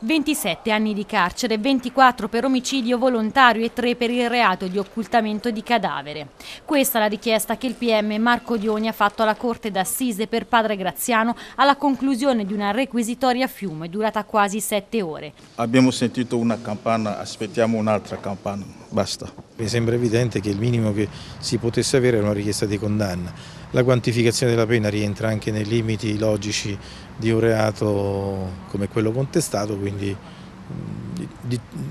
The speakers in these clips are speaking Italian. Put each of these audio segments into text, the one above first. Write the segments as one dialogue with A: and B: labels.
A: 27 anni di carcere, 24 per omicidio volontario e 3 per il reato di occultamento di cadavere. Questa è la richiesta che il PM Marco Dioni ha fatto alla Corte d'Assise per padre Graziano alla conclusione di una requisitoria a Fiume durata quasi 7 ore.
B: Abbiamo sentito una campana, aspettiamo un'altra campana basta. Mi sembra evidente che il minimo che si potesse avere era una richiesta di condanna. La quantificazione della pena rientra anche nei limiti logici di un reato come quello contestato, quindi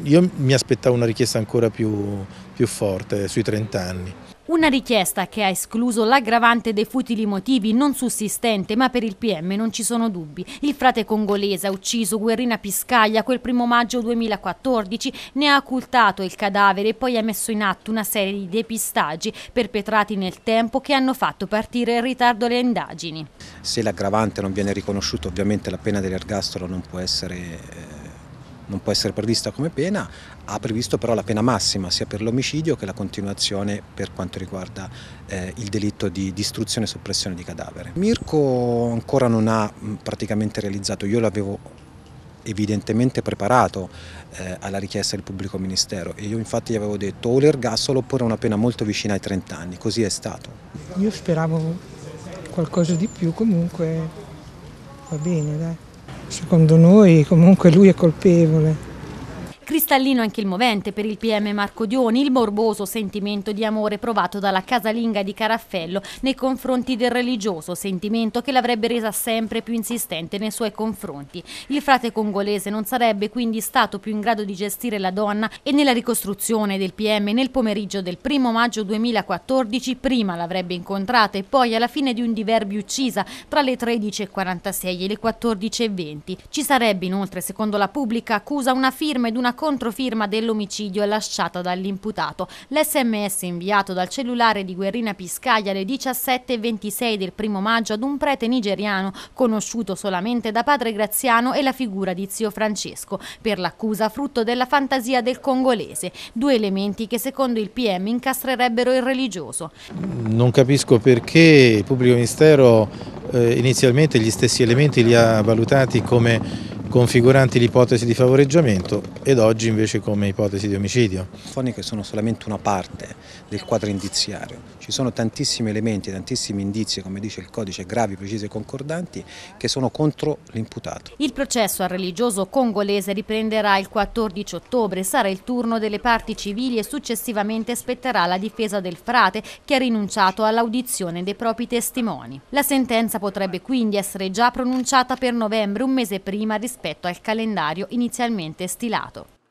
B: io mi aspettavo una richiesta ancora più, più forte, sui 30 anni.
A: Una richiesta che ha escluso l'aggravante dei futili motivi non sussistente, ma per il PM non ci sono dubbi. Il frate congolese ha ucciso Guerrina Piscaglia quel primo maggio 2014, ne ha occultato il cadavere e poi ha messo in atto una serie di depistaggi perpetrati nel tempo che hanno fatto partire in ritardo le indagini.
C: Se l'aggravante non viene riconosciuto, ovviamente la pena dell'ergastolo non può essere eh, non può essere prevista come pena, ha previsto però la pena massima sia per l'omicidio che la continuazione per quanto riguarda eh, il delitto di distruzione e soppressione di cadavere. Mirko ancora non ha praticamente realizzato, io l'avevo evidentemente preparato eh, alla richiesta del pubblico ministero e io infatti gli avevo detto o l'ergassolo oppure una pena molto vicina ai 30 anni, così è stato. Io speravo qualcosa di più, comunque va bene dai. Secondo noi comunque lui è colpevole
A: cristallino anche il movente per il PM Marco Dioni, il morboso sentimento di amore provato dalla casalinga di Caraffello nei confronti del religioso, sentimento che l'avrebbe resa sempre più insistente nei suoi confronti. Il frate congolese non sarebbe quindi stato più in grado di gestire la donna e nella ricostruzione del PM nel pomeriggio del 1 maggio 2014 prima l'avrebbe incontrata e poi alla fine di un diverbio uccisa tra le 13.46 e le 14.20. Ci sarebbe inoltre, secondo la pubblica accusa, una firma ed una contro controfirma dell'omicidio lasciata dall'imputato. L'SMS inviato dal cellulare di Guerrina Piscaglia alle 17.26 del primo maggio ad un prete nigeriano, conosciuto solamente da padre Graziano e la figura di zio Francesco, per l'accusa frutto della fantasia del congolese, due elementi che secondo il PM incastrerebbero il religioso.
B: Non capisco perché il pubblico ministero eh, inizialmente gli stessi elementi li ha valutati come configuranti l'ipotesi di favoreggiamento ed
C: oggi invece come ipotesi di omicidio. Le foniche sono solamente una parte del quadro indiziario, ci sono tantissimi elementi, tantissimi indizi, come dice il codice, gravi, precisi e concordanti, che sono contro l'imputato.
A: Il processo al religioso congolese riprenderà il 14 ottobre, sarà il turno delle parti civili e successivamente spetterà la difesa del frate che ha rinunciato all'audizione dei propri testimoni. La sentenza potrebbe quindi essere già pronunciata per novembre, un mese prima rispetto rispetto al calendario inizialmente stilato.